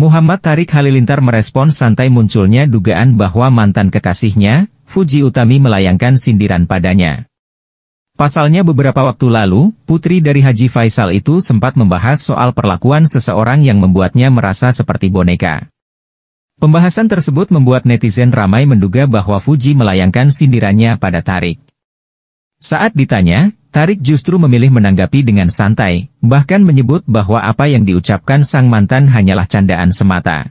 Muhammad Tarik Halilintar merespons santai munculnya dugaan bahwa mantan kekasihnya, Fuji Utami melayangkan sindiran padanya. Pasalnya beberapa waktu lalu, putri dari Haji Faisal itu sempat membahas soal perlakuan seseorang yang membuatnya merasa seperti boneka. Pembahasan tersebut membuat netizen ramai menduga bahwa Fuji melayangkan sindirannya pada Tarik. Saat ditanya, Tarik justru memilih menanggapi dengan santai, bahkan menyebut bahwa apa yang diucapkan sang mantan hanyalah candaan semata.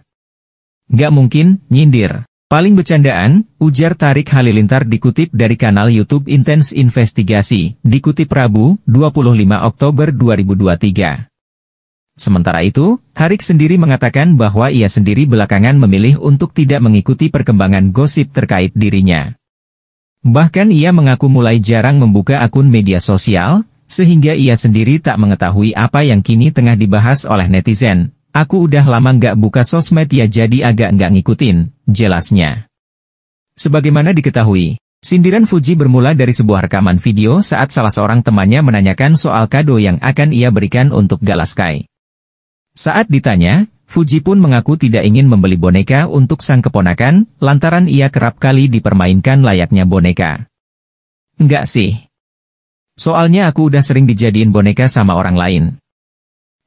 Gak mungkin, nyindir. Paling bercandaan, ujar Tarik Halilintar dikutip dari kanal YouTube Intense Investigasi, dikutip Rabu, 25 Oktober 2023. Sementara itu, Tarik sendiri mengatakan bahwa ia sendiri belakangan memilih untuk tidak mengikuti perkembangan gosip terkait dirinya. Bahkan ia mengaku mulai jarang membuka akun media sosial, sehingga ia sendiri tak mengetahui apa yang kini tengah dibahas oleh netizen. Aku udah lama nggak buka sosmed ya jadi agak nggak ngikutin, jelasnya. Sebagaimana diketahui, Sindiran Fuji bermula dari sebuah rekaman video saat salah seorang temannya menanyakan soal kado yang akan ia berikan untuk Galaskai. Saat ditanya, Fuji pun mengaku tidak ingin membeli boneka untuk sang keponakan, lantaran ia kerap kali dipermainkan layaknya boneka. Enggak sih. Soalnya aku udah sering dijadiin boneka sama orang lain.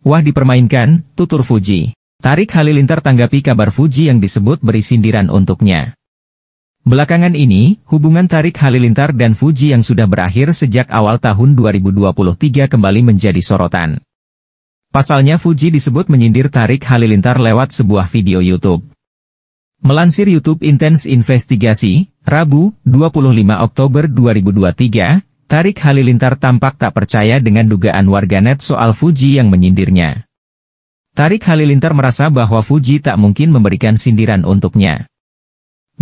Wah dipermainkan, tutur Fuji. Tarik Halilintar tanggapi kabar Fuji yang disebut beri sindiran untuknya. Belakangan ini, hubungan Tarik Halilintar dan Fuji yang sudah berakhir sejak awal tahun 2023 kembali menjadi sorotan. Pasalnya Fuji disebut menyindir Tarik Halilintar lewat sebuah video YouTube. Melansir YouTube Intense Investigasi, Rabu, 25 Oktober 2023, Tarik Halilintar tampak tak percaya dengan dugaan warganet soal Fuji yang menyindirnya. Tarik Halilintar merasa bahwa Fuji tak mungkin memberikan sindiran untuknya.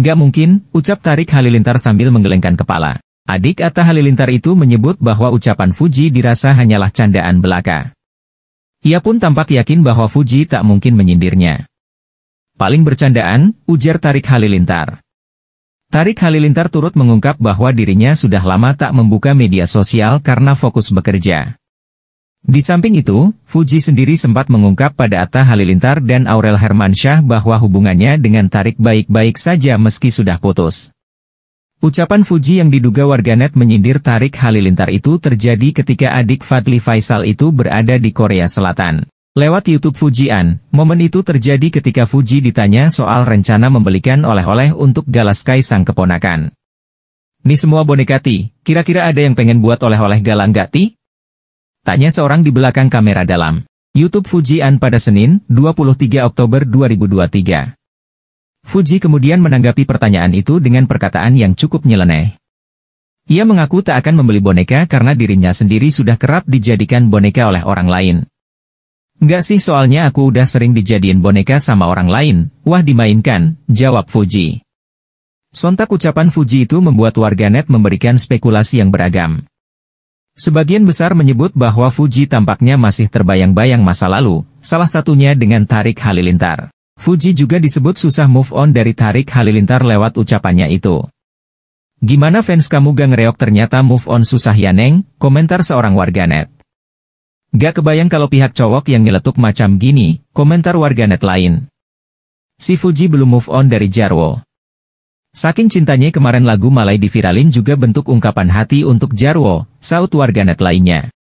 Gak mungkin, ucap Tarik Halilintar sambil menggelengkan kepala. Adik Atta Halilintar itu menyebut bahwa ucapan Fuji dirasa hanyalah candaan belaka. Ia pun tampak yakin bahwa Fuji tak mungkin menyindirnya. Paling bercandaan, ujar Tarik Halilintar. Tarik Halilintar turut mengungkap bahwa dirinya sudah lama tak membuka media sosial karena fokus bekerja. Di samping itu, Fuji sendiri sempat mengungkap pada Atta Halilintar dan Aurel Hermansyah bahwa hubungannya dengan Tarik baik-baik saja meski sudah putus. Ucapan Fuji yang diduga warganet menyindir Tarik Halilintar itu terjadi ketika adik Fadli Faisal itu berada di Korea Selatan. Lewat YouTube Fujian, momen itu terjadi ketika Fuji ditanya soal rencana membelikan oleh-oleh untuk Galas sang keponakan. Nih semua bonekati, kira-kira ada yang pengen buat oleh-oleh galanggati? gak Tanya seorang di belakang kamera dalam. YouTube Fujian pada Senin, 23 Oktober 2023. Fuji kemudian menanggapi pertanyaan itu dengan perkataan yang cukup nyeleneh. Ia mengaku tak akan membeli boneka karena dirinya sendiri sudah kerap dijadikan boneka oleh orang lain. Gak sih soalnya aku udah sering dijadiin boneka sama orang lain, wah dimainkan, jawab Fuji. Sontak ucapan Fuji itu membuat warganet memberikan spekulasi yang beragam. Sebagian besar menyebut bahwa Fuji tampaknya masih terbayang-bayang masa lalu, salah satunya dengan Tarik Halilintar. Fuji juga disebut susah move on dari Tarik Halilintar lewat ucapannya itu. Gimana fans kamu gang reok ternyata move on susah ya neng, komentar seorang warganet. Gak kebayang kalau pihak cowok yang ngeletuk macam gini, komentar warganet lain. Si Fuji belum move on dari Jarwo. Saking cintanya kemarin lagu Malai diviralin juga bentuk ungkapan hati untuk Jarwo, saut warganet lainnya.